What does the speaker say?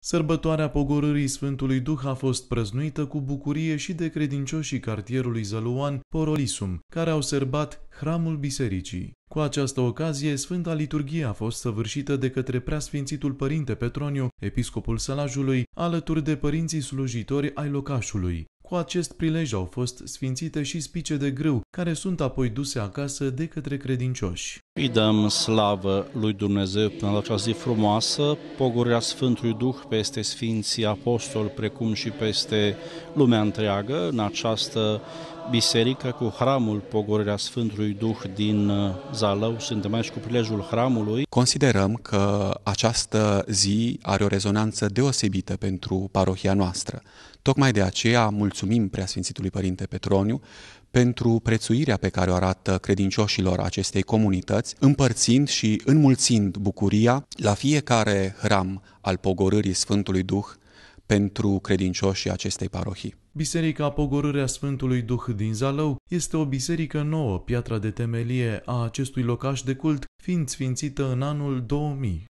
Sărbătoarea pogorârii Sfântului Duh a fost prăznuită cu bucurie și de credincioșii cartierului Zăluan Porolisum, care au sărbat hramul bisericii. Cu această ocazie, Sfânta Liturghie a fost săvârșită de către Preasfințitul Părinte Petroniu, episcopul Sălajului, alături de părinții slujitori ai locașului. Cu acest prilej au fost sfințite și spice de grâu care sunt apoi duse acasă de către credincioși. Îi dăm slavă lui Dumnezeu până la acea zi frumoasă, pogorirea Sfântului Duh peste Sfinții Apostoli, precum și peste lumea întreagă, în această biserică cu hramul Pogorirea Sfântului Duh din uh, Zalău. Suntem aici cu prilejul hramului. Considerăm că această zi are o rezonanță deosebită pentru parohia noastră. Tocmai de aceea mulțumim Preasfințitului Părinte Petroniu pentru prețuirea pe care o arată credincioșilor acestei comunități, împărțind și înmulțind bucuria la fiecare hram al pogorârii Sfântului Duh pentru credincioșii acestei parohii. Biserica Pogorârea Sfântului Duh din Zalău este o biserică nouă, piatra de temelie a acestui locaș de cult, fiind sfințită în anul 2000.